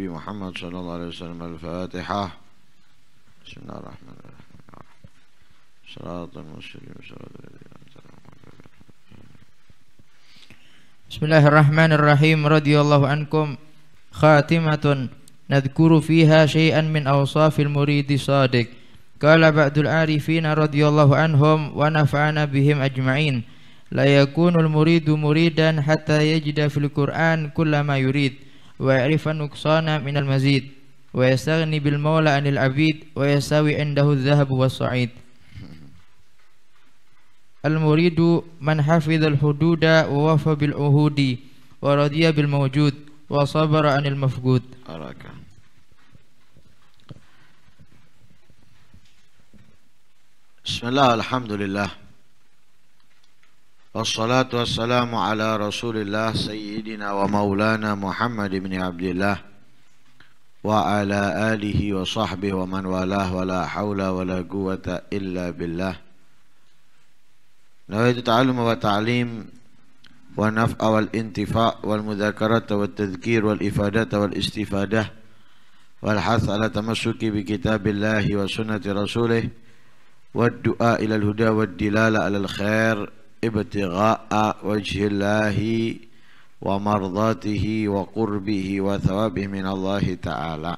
النبي محمد صلى الله عليه وسلم الفاتحة بسم الله الرحمن الرحيم صراط المسلمين صراط الذين بسم الله الرحمن الرحيم رضي الله عنكم خاتمة نذكر فيها شيئا من أوصاف المريد الصادق قال بعض العارفين رضي الله عنهم ونفعنا بهم أجمعين لا يكون المريد مريدا حتى يجد في القرآن كل ما يريد ويعرف النقصان من المزيد ويستغني بالمولى عن العبيد ويساوي عنده الذهب والصعيد المريد من حفظ الحدود ووفى بالعهود ورضي بالموجود وصبر عن المفقود أراك بسم الله الحمد لله والصلاة والسلام على رسول الله سيدنا ومولانا محمد بن عبد الله وعلى آله وصحبه ومن والاه ولا حول ولا قوة إلا بالله نويت التعلم والتعليم والنفع والانتفاع والمذاكرة والتذكير والإفادة والاستفادة والحث على تمسك بكتاب الله وسنة رسوله والدعاء إلى الهدى والدلالة على الخير ابتغاء وجه الله ومرضاته وقربه وثوابه من الله تعالى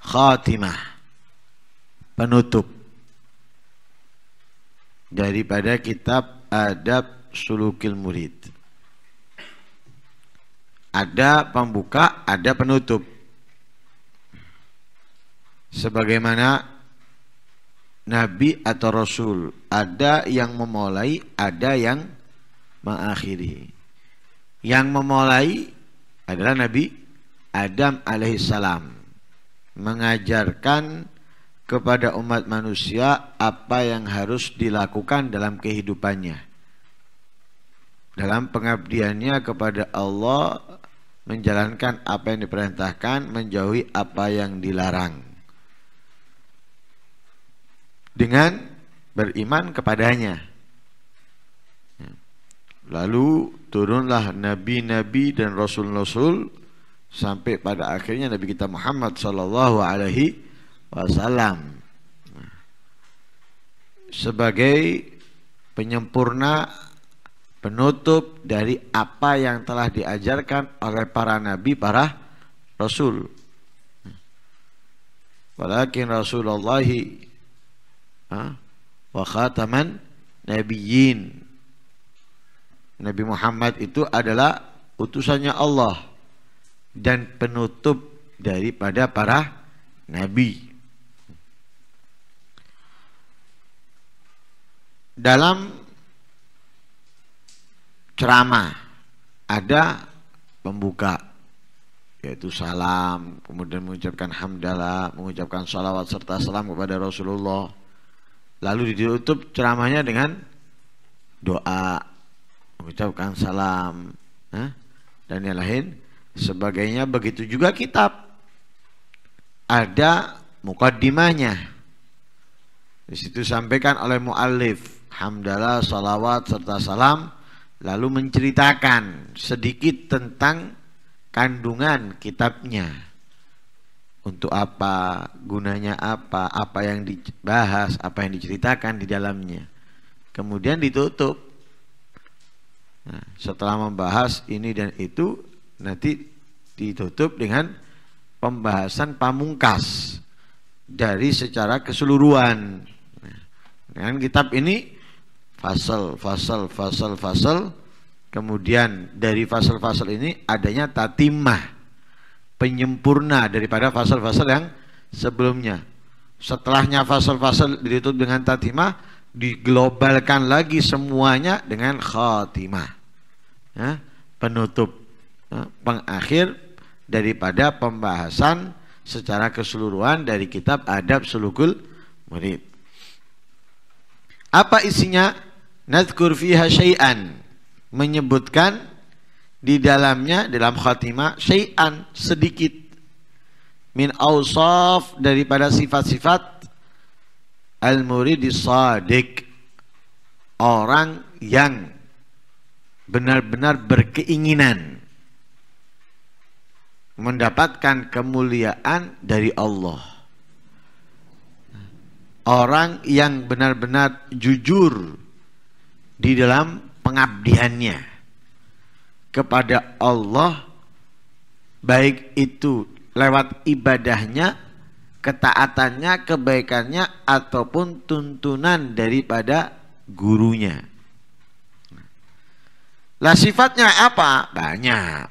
خاتمة penutup daripada kitab adab sulukil murid ada pembuka ada penutup sebagaimana nabi atau rasul. Ada yang memulai, ada yang mengakhiri. Yang memulai adalah Nabi Adam alaihissalam mengajarkan kepada umat manusia apa yang harus dilakukan dalam kehidupannya. Dalam pengabdiannya kepada Allah menjalankan apa yang diperintahkan, menjauhi apa yang dilarang dengan beriman kepadanya. Lalu turunlah nabi-nabi dan rasul-rasul sampai pada akhirnya Nabi kita Muhammad sallallahu alaihi wasallam sebagai penyempurna penutup dari apa yang telah diajarkan oleh para nabi, para rasul. Walakin Rasulullah Wahai teman Nabi nabiyyin Nabi Muhammad itu adalah utusannya Allah dan penutup daripada para nabi. Dalam ceramah ada pembuka yaitu salam, kemudian mengucapkan hamdalah, mengucapkan salawat serta salam kepada Rasulullah. Lalu ditutup ceramahnya dengan doa, mengucapkan salam, nah, dan yang lain sebagainya. Begitu juga kitab. Ada mukaddimahnya. Di situ sampaikan oleh muallif hamdalah, salawat serta salam lalu menceritakan sedikit tentang kandungan kitabnya untuk apa, gunanya apa, apa yang dibahas, apa yang diceritakan di dalamnya. Kemudian ditutup. Nah, setelah membahas ini dan itu, nanti ditutup dengan pembahasan pamungkas dari secara keseluruhan. Nah, dengan kitab ini fasal, fasal, fasal, fasal. Kemudian dari fasal-fasal ini adanya tatimah penyempurna daripada fasal-fasal yang sebelumnya. Setelahnya fasal-fasal ditutup dengan tatimah, diglobalkan lagi semuanya dengan khatimah. Ya, penutup, ya, pengakhir daripada pembahasan secara keseluruhan dari kitab Adab Sulukul Murid. Apa isinya? Nadkur fiha syai'an. Menyebutkan di dalamnya dalam khatimah syai'an sedikit min awsaf daripada sifat-sifat al muridi sadiq orang yang benar-benar berkeinginan mendapatkan kemuliaan dari Allah orang yang benar-benar jujur di dalam pengabdiannya kepada Allah baik itu lewat ibadahnya, ketaatannya, kebaikannya ataupun tuntunan daripada gurunya. Lah sifatnya apa? Banyak.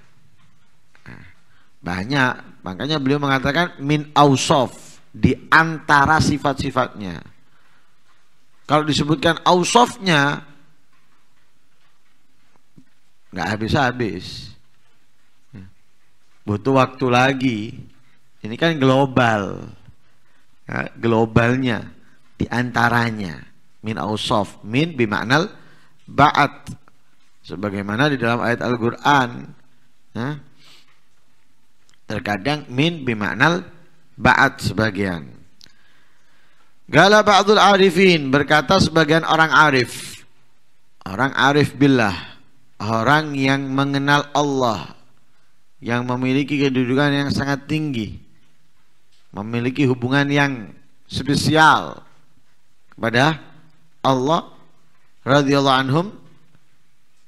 Banyak. Makanya beliau mengatakan min ausof di antara sifat-sifatnya. Kalau disebutkan ausofnya nggak habis-habis butuh waktu lagi ini kan global ya, globalnya diantaranya min ausof min bimaknal ba'at sebagaimana di dalam ayat Al-Quran ya, terkadang min bimaknal ba'at sebagian Gala ba'dul arifin berkata sebagian orang arif orang arif billah orang yang mengenal Allah yang memiliki kedudukan yang sangat tinggi memiliki hubungan yang spesial kepada Allah radhiyallahu anhum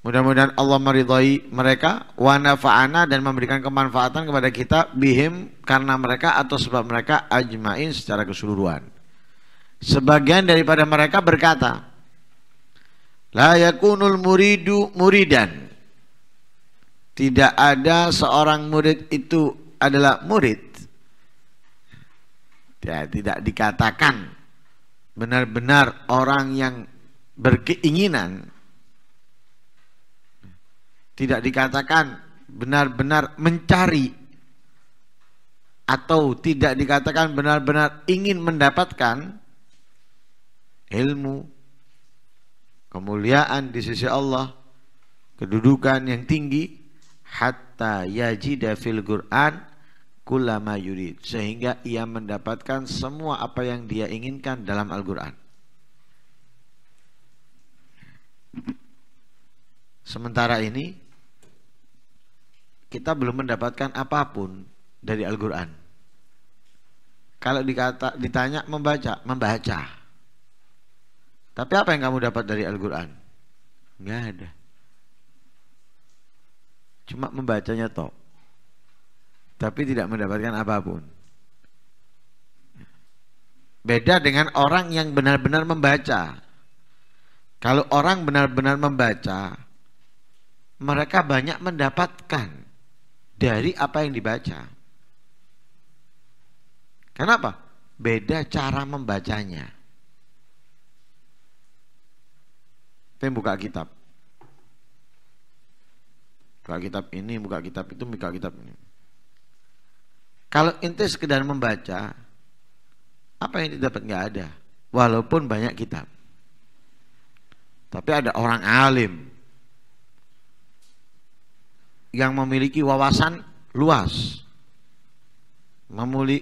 mudah-mudahan Allah meridhai mereka wa nafa'ana dan memberikan kemanfaatan kepada kita bihim karena mereka atau sebab mereka ajmain secara keseluruhan sebagian daripada mereka berkata La muridu muridan. Tidak ada seorang murid itu adalah murid. Ya, tidak dikatakan benar-benar orang yang berkeinginan. Tidak dikatakan benar-benar mencari atau tidak dikatakan benar-benar ingin mendapatkan ilmu kemuliaan di sisi Allah, kedudukan yang tinggi hatta yajida fil Qur'an kulama yurid sehingga ia mendapatkan semua apa yang dia inginkan dalam Al-Qur'an. Sementara ini kita belum mendapatkan apapun dari Al-Qur'an. Kalau dikata ditanya membaca, membaca. Tapi apa yang kamu dapat dari Al-Quran? Enggak ada. Cuma membacanya tok. Tapi tidak mendapatkan apapun. Beda dengan orang yang benar-benar membaca. Kalau orang benar-benar membaca, mereka banyak mendapatkan dari apa yang dibaca. Kenapa? Beda cara membacanya. Tapi buka kitab. Buka kitab ini, buka kitab itu, buka kitab ini. Kalau inti sekedar membaca, apa yang didapat nggak ada. Walaupun banyak kitab. Tapi ada orang alim yang memiliki wawasan luas,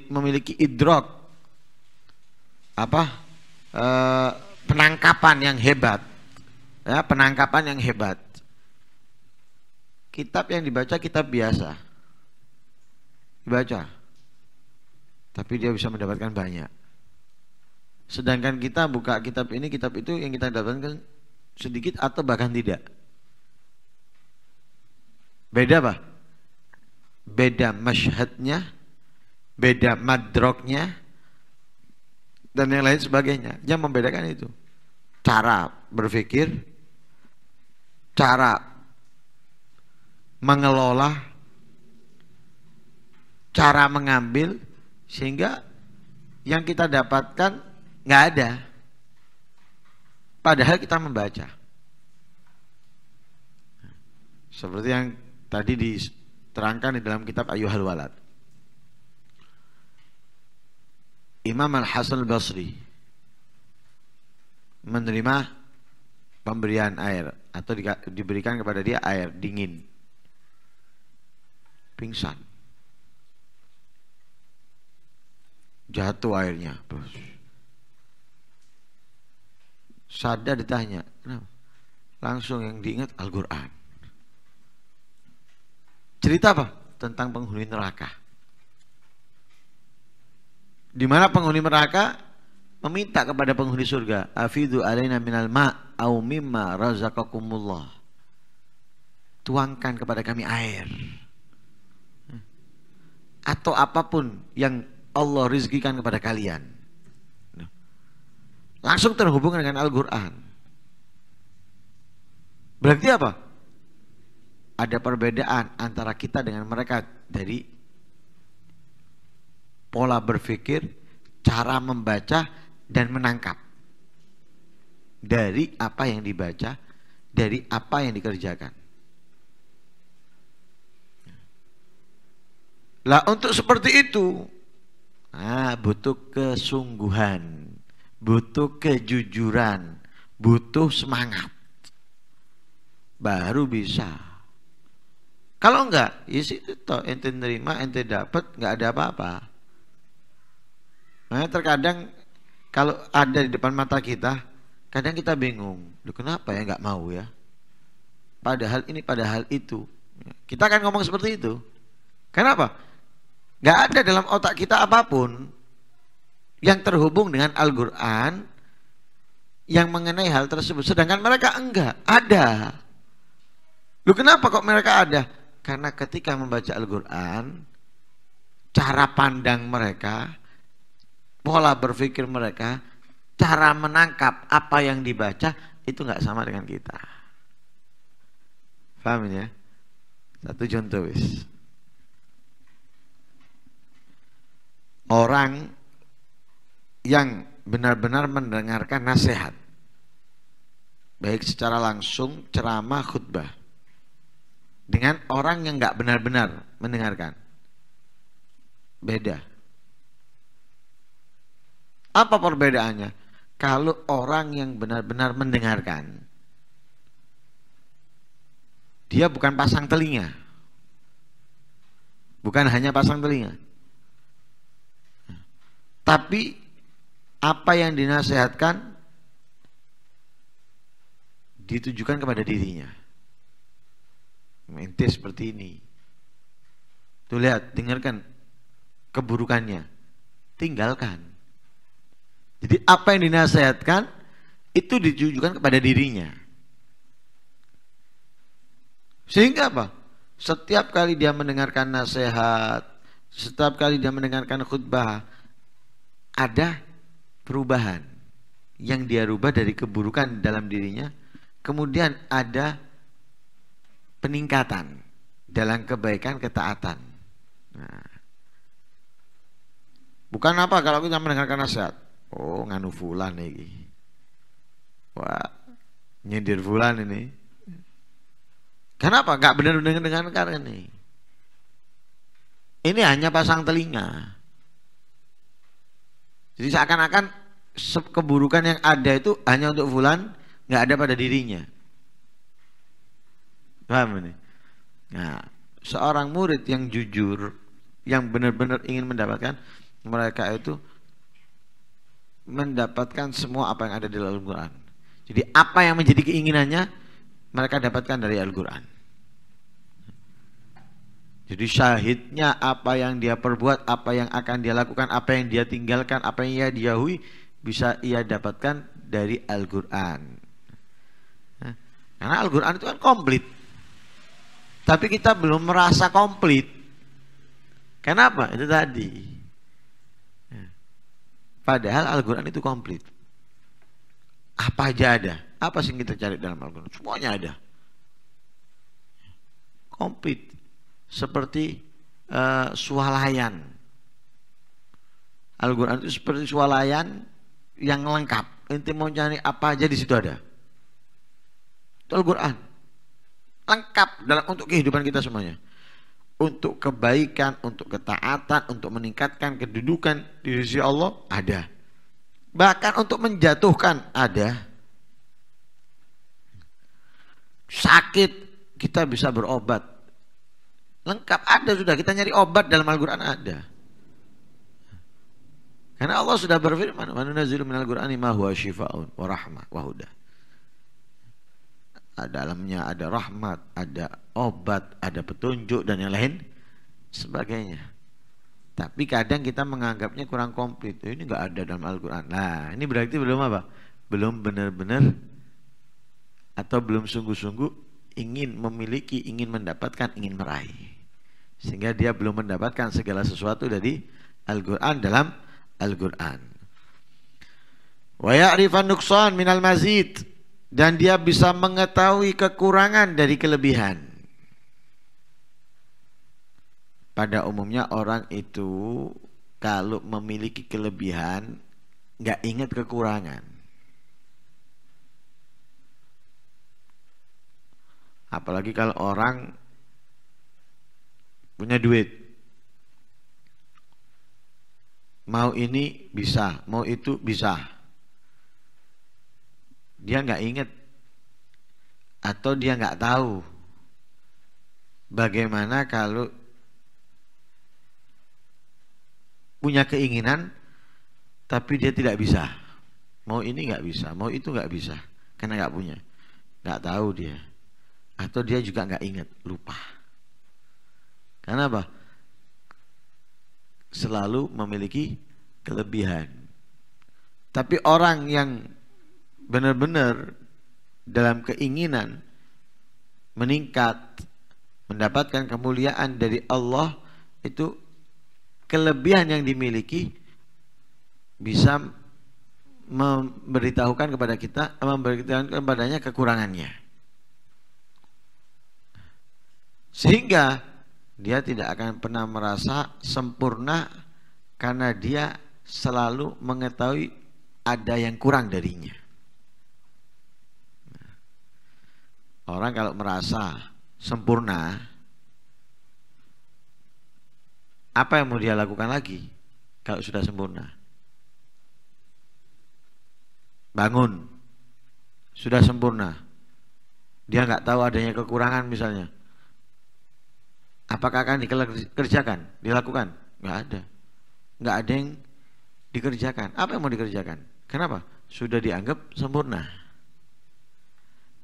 memiliki idrok, apa eh, penangkapan yang hebat, ya, penangkapan yang hebat. Kitab yang dibaca kitab biasa, dibaca, tapi dia bisa mendapatkan banyak. Sedangkan kita buka kitab ini, kitab itu yang kita dapatkan sedikit atau bahkan tidak. Beda apa? Beda masyhadnya, beda madroknya, dan yang lain sebagainya. Yang membedakan itu cara berpikir, cara mengelola, cara mengambil, sehingga yang kita dapatkan nggak ada. Padahal kita membaca. Seperti yang tadi diterangkan di dalam kitab Ayuhal Walad. Imam Al-Hasan basri menerima pemberian air atau di, diberikan kepada dia air dingin pingsan jatuh airnya bos sadar ditanya kenapa langsung yang diingat Al-Quran cerita apa tentang penghuni neraka di mana penghuni neraka meminta kepada penghuni surga afidu alaina minal ma au mimma razaqakumullah tuangkan kepada kami air atau apapun yang Allah rizkikan kepada kalian langsung terhubung dengan Al-Quran berarti apa? ada perbedaan antara kita dengan mereka dari pola berpikir cara membaca dan menangkap dari apa yang dibaca, dari apa yang dikerjakan. Lah untuk seperti itu nah, butuh kesungguhan, butuh kejujuran, butuh semangat. Baru bisa. Kalau enggak, isi ya itu toh ente nerima, ente dapat, enggak ada apa-apa. Nah, terkadang kalau ada di depan mata kita kadang kita bingung Duh, kenapa ya nggak mau ya padahal ini padahal itu kita akan ngomong seperti itu kenapa nggak ada dalam otak kita apapun yang terhubung dengan Al-Quran yang mengenai hal tersebut sedangkan mereka enggak ada lu kenapa kok mereka ada karena ketika membaca Al-Quran cara pandang mereka pola berpikir mereka, cara menangkap apa yang dibaca itu nggak sama dengan kita. Paham ya? Satu contoh wis. Orang yang benar-benar mendengarkan nasihat baik secara langsung ceramah khutbah dengan orang yang nggak benar-benar mendengarkan beda apa perbedaannya? Kalau orang yang benar-benar mendengarkan, dia bukan pasang telinga, bukan hanya pasang telinga, tapi apa yang dinasehatkan ditujukan kepada dirinya. Ente seperti ini. Tuh lihat, dengarkan keburukannya. Tinggalkan. Jadi apa yang dinasehatkan itu ditujukan kepada dirinya. Sehingga apa? Setiap kali dia mendengarkan nasihat, setiap kali dia mendengarkan khutbah, ada perubahan yang dia rubah dari keburukan dalam dirinya, kemudian ada peningkatan dalam kebaikan ketaatan. Nah, bukan apa kalau kita mendengarkan nasihat, oh nganu fulan iki wah nyindir fulan ini kenapa Gak benar dengan dengan karena ini ini hanya pasang telinga jadi seakan-akan keburukan yang ada itu hanya untuk fulan nggak ada pada dirinya paham ini nah seorang murid yang jujur yang benar-benar ingin mendapatkan mereka itu mendapatkan semua apa yang ada di Al-Quran. Jadi apa yang menjadi keinginannya mereka dapatkan dari Al-Quran. Jadi syahidnya apa yang dia perbuat, apa yang akan dia lakukan, apa yang dia tinggalkan, apa yang ia diahui bisa ia dapatkan dari Al-Quran. karena Al-Quran itu kan komplit. Tapi kita belum merasa komplit. Kenapa? Itu tadi Padahal Al-Quran itu komplit. Apa aja ada. Apa sih kita cari dalam Al-Quran? Semuanya ada. Komplit. Seperti uh, sualayan. Al-Quran itu seperti sualayan yang lengkap. Inti mau cari apa aja di situ ada. Itu Al-Quran. Lengkap dalam untuk kehidupan kita semuanya untuk kebaikan, untuk ketaatan, untuk meningkatkan kedudukan di sisi Allah ada. Bahkan untuk menjatuhkan ada. Sakit kita bisa berobat. Lengkap ada sudah kita nyari obat dalam Al-Qur'an ada. Karena Allah sudah berfirman, "Wa nunazzilu minal Qur'ani ma huwa syifaa'un wa rahmah wa dalamnya ada rahmat, ada obat, ada petunjuk dan yang lain sebagainya. Tapi kadang kita menganggapnya kurang komplit. Oh, ini nggak ada dalam Al-Qur'an. Nah, ini berarti belum apa? Belum benar-benar atau belum sungguh-sungguh ingin memiliki, ingin mendapatkan, ingin meraih. Sehingga dia belum mendapatkan segala sesuatu dari Al-Qur'an dalam Al-Qur'an. Wa ya'rifan nuqsan minal mazid dan dia bisa mengetahui kekurangan dari kelebihan. Pada umumnya orang itu kalau memiliki kelebihan nggak ingat kekurangan. Apalagi kalau orang punya duit. Mau ini bisa, mau itu bisa dia nggak inget atau dia nggak tahu bagaimana kalau punya keinginan tapi dia tidak bisa mau ini nggak bisa mau itu nggak bisa karena nggak punya nggak tahu dia atau dia juga nggak ingat lupa karena apa selalu memiliki kelebihan tapi orang yang benar-benar dalam keinginan meningkat mendapatkan kemuliaan dari Allah itu kelebihan yang dimiliki bisa memberitahukan kepada kita memberitahukan kepadanya kekurangannya sehingga dia tidak akan pernah merasa sempurna karena dia selalu mengetahui ada yang kurang darinya. Orang kalau merasa sempurna, apa yang mau dia lakukan lagi kalau sudah sempurna? Bangun, sudah sempurna. Dia nggak tahu adanya kekurangan misalnya. Apakah akan dikerjakan, dilakukan? Nggak ada, nggak ada yang dikerjakan. Apa yang mau dikerjakan? Kenapa? Sudah dianggap sempurna.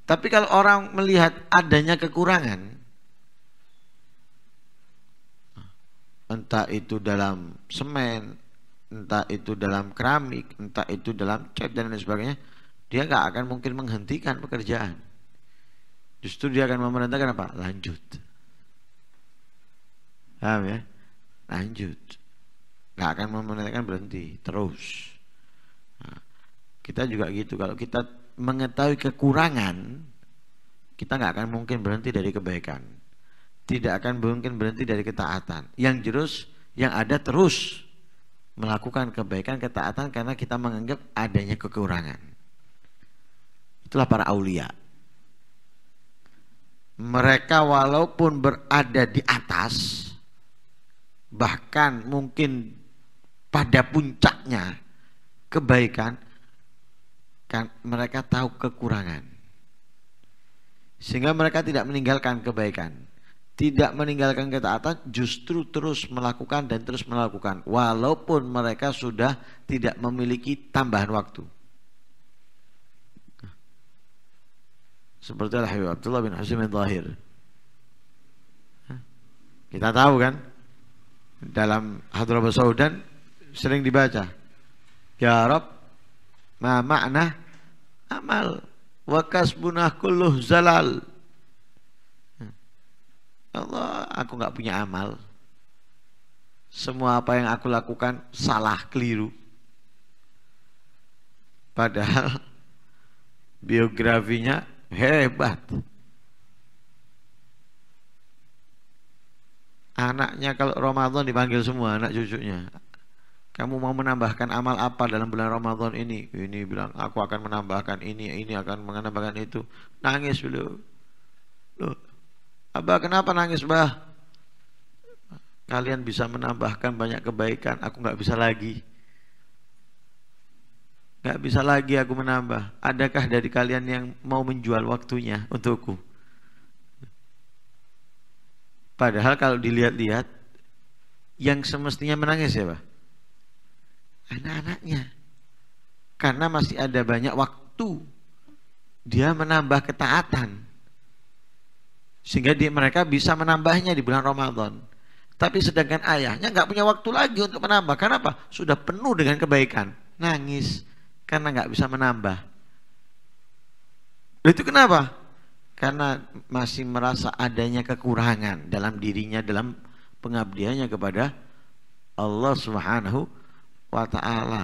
Tapi kalau orang melihat adanya kekurangan, entah itu dalam semen, entah itu dalam keramik, entah itu dalam cat dan lain sebagainya, dia nggak akan mungkin menghentikan pekerjaan. Justru dia akan memerintahkan apa? Lanjut. Paham ya? Lanjut. Nggak akan memerintahkan berhenti, terus. Nah, kita juga gitu, kalau kita mengetahui kekurangan, kita nggak akan mungkin berhenti dari kebaikan. Tidak akan mungkin berhenti dari ketaatan. Yang justru yang ada terus melakukan kebaikan, ketaatan karena kita menganggap adanya kekurangan. Itulah para aulia. Mereka walaupun berada di atas, bahkan mungkin pada puncaknya kebaikan, mereka tahu kekurangan. Sehingga mereka tidak meninggalkan kebaikan, tidak meninggalkan ketaatan, justru terus melakukan dan terus melakukan walaupun mereka sudah tidak memiliki tambahan waktu. Seperti Al-Habib Abdullah bin Husain bin Zahir. Kita tahu kan dalam Hadrabah Saudan sering dibaca. Ya Rab ma makna amal wa kasbunah kulluh zalal Allah aku nggak punya amal semua apa yang aku lakukan salah keliru padahal biografinya hebat anaknya kalau Ramadan dipanggil semua anak cucunya kamu mau menambahkan amal apa dalam bulan Ramadan ini? Ini bilang, aku akan menambahkan ini, ini akan menambahkan itu. Nangis dulu. Loh, Abah kenapa nangis bah? Kalian bisa menambahkan banyak kebaikan, aku nggak bisa lagi. Nggak bisa lagi aku menambah. Adakah dari kalian yang mau menjual waktunya untukku? Padahal kalau dilihat-lihat, yang semestinya menangis ya, Mbah? anak-anaknya. Karena masih ada banyak waktu dia menambah ketaatan. Sehingga dia, mereka bisa menambahnya di bulan Ramadan. Tapi sedangkan ayahnya nggak punya waktu lagi untuk menambah. Karena apa? Sudah penuh dengan kebaikan. Nangis karena nggak bisa menambah. Itu kenapa? Karena masih merasa adanya kekurangan dalam dirinya, dalam pengabdiannya kepada Allah Subhanahu wa ta'ala.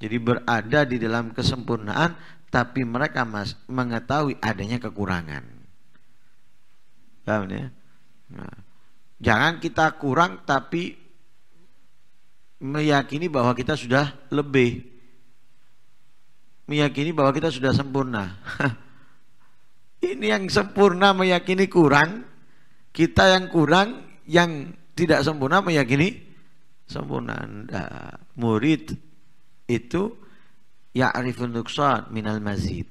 Jadi berada di dalam kesempurnaan tapi mereka mas mengetahui adanya kekurangan. Paham ya? Nah, jangan kita kurang tapi meyakini bahwa kita sudah lebih. Meyakini bahwa kita sudah sempurna. Ini yang sempurna meyakini kurang, kita yang kurang yang tidak sempurna meyakini sampun anda murid itu ya ya'rifun nuqsan minal mazid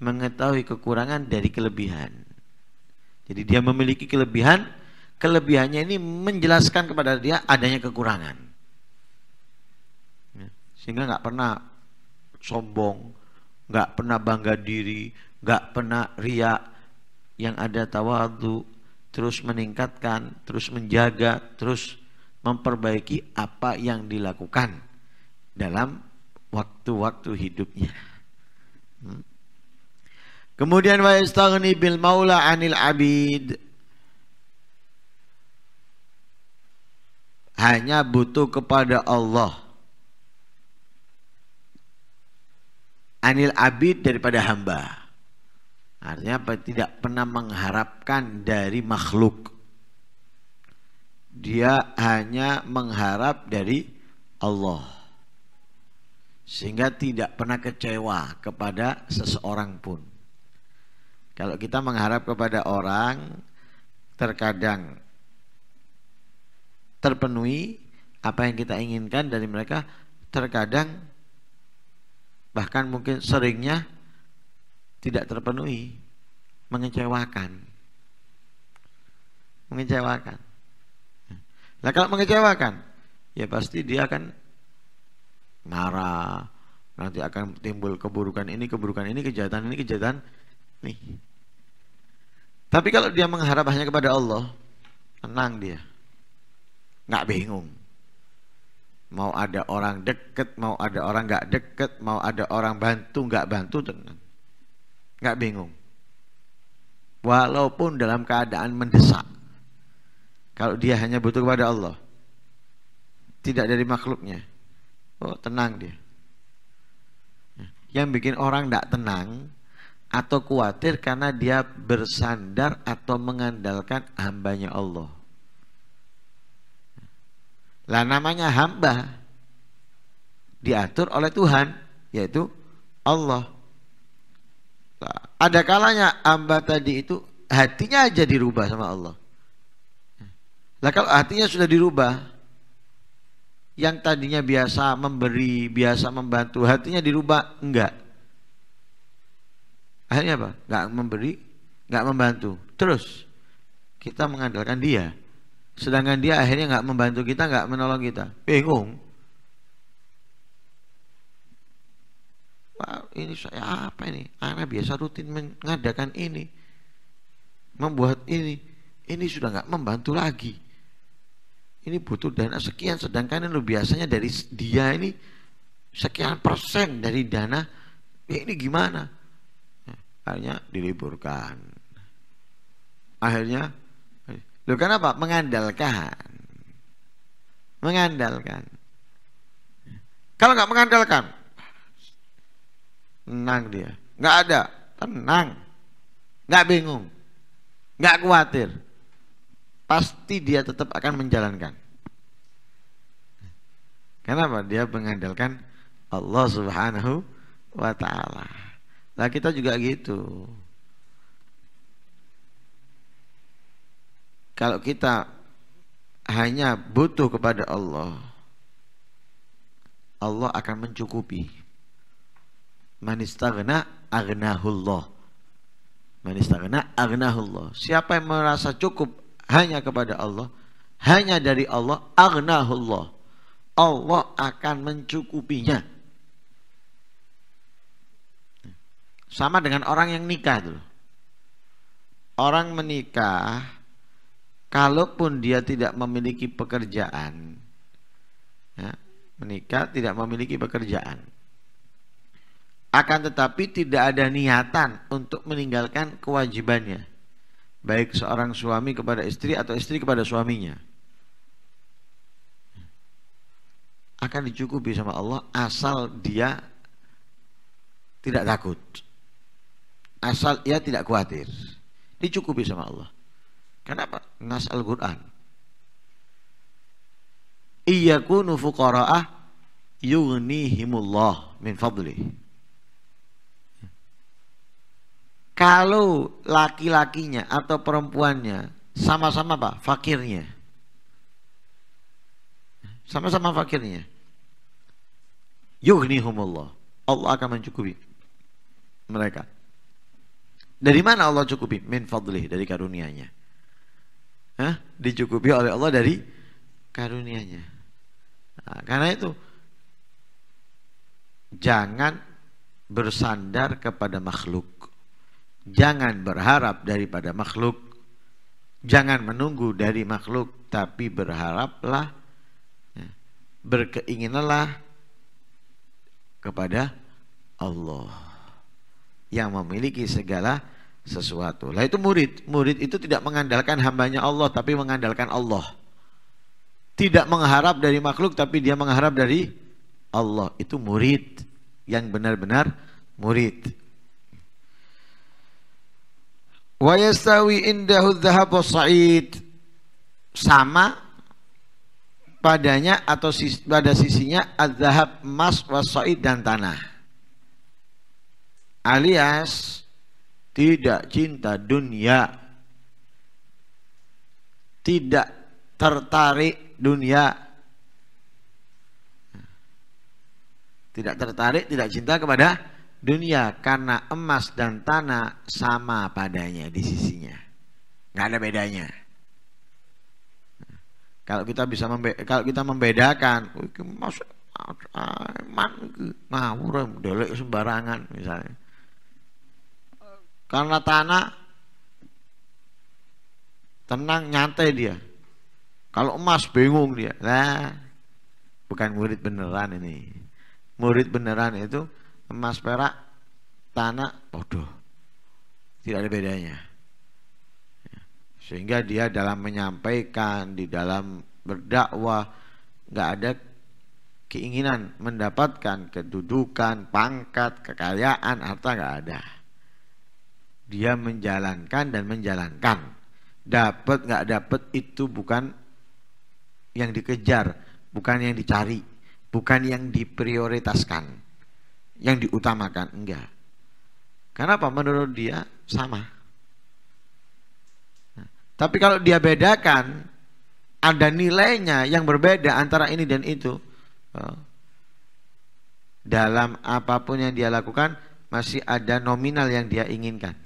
mengetahui kekurangan dari kelebihan jadi dia memiliki kelebihan kelebihannya ini menjelaskan kepada dia adanya kekurangan ya, sehingga nggak pernah sombong nggak pernah bangga diri nggak pernah riak yang ada tawadu terus meningkatkan terus menjaga terus memperbaiki apa yang dilakukan dalam waktu-waktu hidupnya. Hmm. Kemudian wa istaghni bil maula anil abid. Hanya butuh kepada Allah. Anil abid daripada hamba. Artinya apa? tidak pernah mengharapkan dari makhluk dia hanya mengharap dari Allah sehingga tidak pernah kecewa kepada seseorang pun. Kalau kita mengharap kepada orang, terkadang terpenuhi apa yang kita inginkan dari mereka, terkadang bahkan mungkin seringnya tidak terpenuhi, mengecewakan. Mengecewakan. Nah kalau mengecewakan, ya pasti dia akan marah, nanti akan timbul keburukan ini, keburukan ini, kejahatan ini, kejahatan nih. Tapi kalau dia mengharap hanya kepada Allah, tenang dia, nggak bingung. Mau ada orang deket, mau ada orang nggak deket, mau ada orang bantu nggak bantu, tenang, nggak bingung. Walaupun dalam keadaan mendesak, kalau dia hanya butuh kepada Allah, tidak dari makhluknya, oh tenang dia. Yang bikin orang tidak tenang atau khawatir karena dia bersandar atau mengandalkan hambanya Allah. Lah namanya hamba diatur oleh Tuhan yaitu Allah. ada kalanya hamba tadi itu hatinya aja dirubah sama Allah nah kalau hatinya sudah dirubah, yang tadinya biasa memberi, biasa membantu, hatinya dirubah enggak. Akhirnya apa? Enggak memberi, enggak membantu. Terus kita mengandalkan dia. Sedangkan dia akhirnya enggak membantu kita, enggak menolong kita. Bingung. Wah, ini saya apa ini? karena biasa rutin mengadakan ini, membuat ini, ini sudah nggak membantu lagi ini butuh dana sekian sedangkan lu biasanya dari dia ini sekian persen dari dana ya ini gimana akhirnya diliburkan akhirnya lo kenapa mengandalkan mengandalkan kalau nggak mengandalkan tenang dia nggak ada tenang nggak bingung nggak khawatir pasti dia tetap akan menjalankan. Kenapa? Dia mengandalkan Allah Subhanahu wa taala. Lah kita juga gitu. Kalau kita hanya butuh kepada Allah, Allah akan mencukupi. Manistaghna aghnahullah. Manistaghna aghnahullah. Siapa yang merasa cukup hanya kepada Allah, hanya dari Allah, agnahullah. Allah akan mencukupinya. Sama dengan orang yang nikah dulu. Orang menikah, kalaupun dia tidak memiliki pekerjaan, ya, menikah tidak memiliki pekerjaan. Akan tetapi tidak ada niatan untuk meninggalkan kewajibannya baik seorang suami kepada istri atau istri kepada suaminya akan dicukupi sama Allah asal dia tidak takut asal ia tidak khawatir dicukupi sama Allah kenapa nas Al-Qur'an iyakunu fuqara'ah yughnihimullah min fadlih Kalau laki-lakinya atau perempuannya sama-sama pak fakirnya, sama-sama fakirnya, yughnihumullah. Allah akan mencukupi mereka. Dari mana Allah cukupi? Min fadlih, dari karunianya. Hah? Dicukupi oleh Allah dari karunianya. Nah, karena itu, jangan bersandar kepada makhluk. Jangan berharap daripada makhluk. Jangan menunggu dari makhluk, tapi berharaplah, ya, Berkeinginanlah kepada Allah yang memiliki segala sesuatu. Lah itu murid. Murid itu tidak mengandalkan hambanya Allah, tapi mengandalkan Allah. Tidak mengharap dari makhluk, tapi dia mengharap dari Allah. Itu murid yang benar-benar murid. Wa yastawi indahu dhahab sa'id. Sama padanya atau pada sisinya adzahab emas wasoid dan tanah alias tidak cinta dunia tidak tertarik dunia tidak tertarik tidak cinta kepada dunia karena emas dan tanah sama padanya di sisinya. Nggak ada bedanya. kalau kita bisa membe kalau kita membedakan, emas man ngawur delek sembarangan misalnya. Karena tanah tenang nyantai dia. Kalau emas bingung dia. Nah, bukan murid beneran ini. Murid beneran itu emas perak tanah bodoh tidak ada bedanya ya. sehingga dia dalam menyampaikan di dalam berdakwah nggak ada keinginan mendapatkan kedudukan pangkat kekayaan harta nggak ada dia menjalankan dan menjalankan dapat nggak dapat itu bukan yang dikejar bukan yang dicari bukan yang diprioritaskan yang diutamakan enggak karena apa menurut dia sama nah, tapi kalau dia bedakan ada nilainya yang berbeda antara ini dan itu eh, dalam apapun yang dia lakukan masih ada nominal yang dia inginkan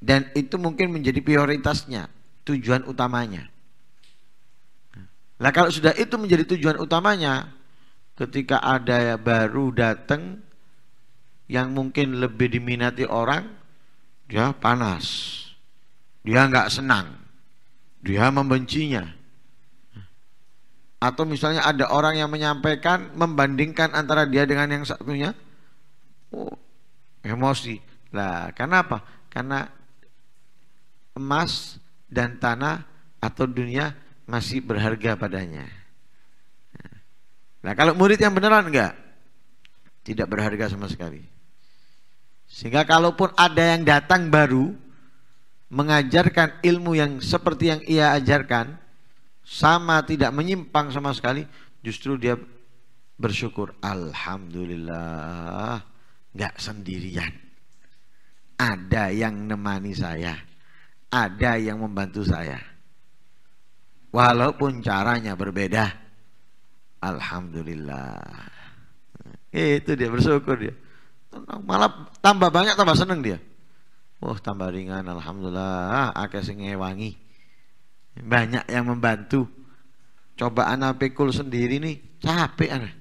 dan itu mungkin menjadi prioritasnya tujuan utamanya. Nah, lah kalau sudah itu menjadi tujuan utamanya, ketika ada yang baru datang yang mungkin lebih diminati orang dia panas dia nggak senang dia membencinya atau misalnya ada orang yang menyampaikan membandingkan antara dia dengan yang satunya oh, emosi lah karena apa karena emas dan tanah atau dunia masih berharga padanya Nah kalau murid yang beneran enggak, tidak berharga sama sekali. Sehingga kalaupun ada yang datang baru mengajarkan ilmu yang seperti yang ia ajarkan sama tidak menyimpang sama sekali, justru dia bersyukur alhamdulillah enggak sendirian. Ada yang nemani saya, ada yang membantu saya. Walaupun caranya berbeda, Alhamdulillah. Itu dia bersyukur dia. Tenang, malah tambah banyak tambah seneng dia. Wah, oh, tambah ringan alhamdulillah ah, akeh sing ngewangi. Banyak yang membantu. Coba anak pikul sendiri nih capek anak.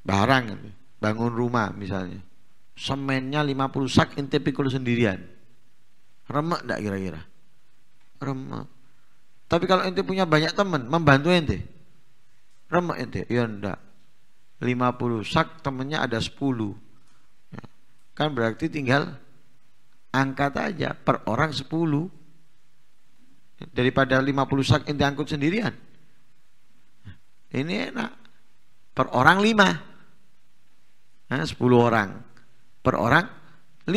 Barang bangun rumah misalnya. Semennya 50 sak inti pikul sendirian. Remek ndak kira-kira? Remek. Tapi kalau ente punya banyak teman membantu ente remek ente ya ndak 50 sak temennya ada 10 ya. kan berarti tinggal angkat aja per orang 10 ya, daripada 50 sak ente angkut sendirian ini enak per orang 5 nah, 10 orang per orang 5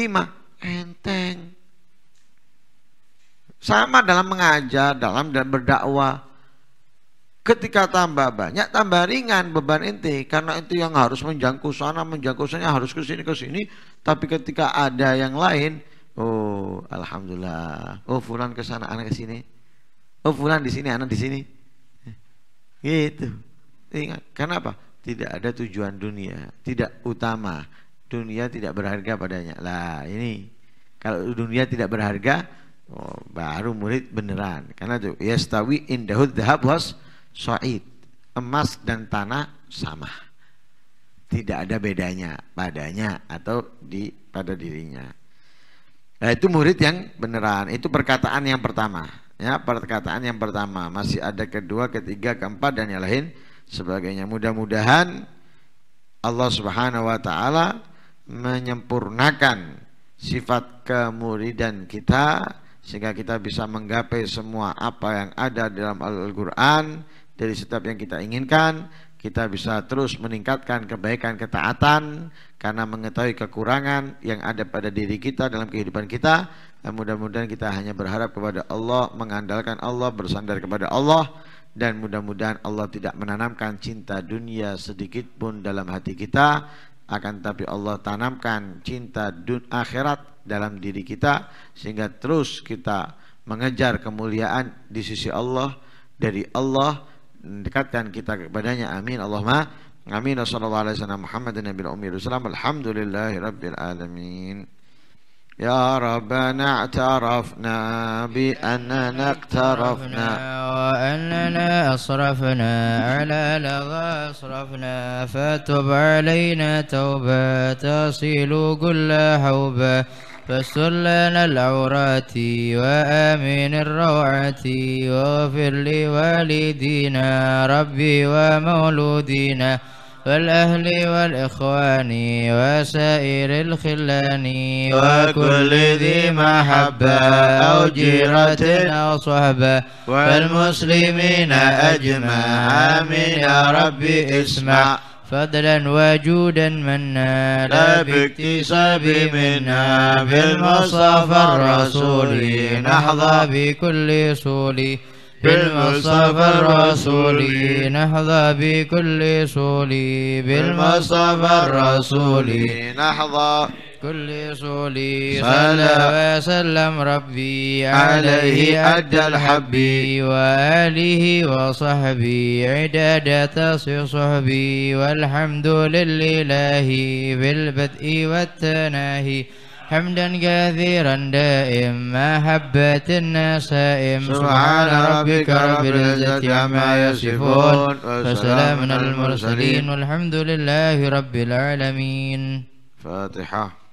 enteng sama dalam mengajar dalam berdakwah Ketika tambah banyak, tambah ringan beban inti karena itu yang harus menjangkau sana, menjangkau sana, harus ke sini ke sini. Tapi ketika ada yang lain, oh alhamdulillah, oh fulan ke sana, anak ke sini. Oh fulan di sini, anak di sini. Gitu. Ingat, kenapa? Tidak ada tujuan dunia, tidak utama. Dunia tidak berharga padanya. Lah, ini kalau dunia tidak berharga, oh, baru murid beneran. Karena itu yastawi indahud dahab was Soit emas dan tanah sama. Tidak ada bedanya padanya atau di pada dirinya. Nah, itu murid yang beneran. Itu perkataan yang pertama. Ya, perkataan yang pertama. Masih ada kedua, ketiga, keempat dan yang lain sebagainya. Mudah-mudahan Allah Subhanahu wa taala menyempurnakan sifat kemuridan kita sehingga kita bisa menggapai semua apa yang ada dalam Al-Qur'an dari setiap yang kita inginkan kita bisa terus meningkatkan kebaikan ketaatan karena mengetahui kekurangan yang ada pada diri kita dalam kehidupan kita dan mudah-mudahan kita hanya berharap kepada Allah mengandalkan Allah bersandar kepada Allah dan mudah-mudahan Allah tidak menanamkan cinta dunia sedikit pun dalam hati kita akan tapi Allah tanamkan cinta dun akhirat dalam diri kita sehingga terus kita mengejar kemuliaan di sisi Allah dari Allah dekatkan kita kepadanya amin Allahumma amin sallallahu alaihi wasallam Muhammadin nabiyul ummi wasallam alhamdulillahirabbil alamin يا ربنا اعترفنا بأننا اقترفنا وأننا أصرفنا على لغى أصرفنا فتب علينا توبة تصل كل حوبة فاستر لنا العورات وآمن الروعات واغفر لوالدينا ربي ومولودينا والأهل والإخوان وسائر الخلان وكل ذي محبة أو جيرة أو صحبة والمسلمين أجمع آمين يا ربي اسمع فضلا وجودا منا لا باكتساب منا بالمصطفى الرسول نحظى بكل صول بالمصطفى الرسول نحظى بكل صول بالمصطفى الرسول نحظى كل صلي صلى وسلم ربي عليه أدى الحب وآله وصحبي عداد صحبي والحمد لله بالبدء والتناهي حمدا كثيرا دائم محبة النسائم سبحان ربك رب العزة عما يصفون وسلام المرسلين والحمد لله رب العالمين فاتحة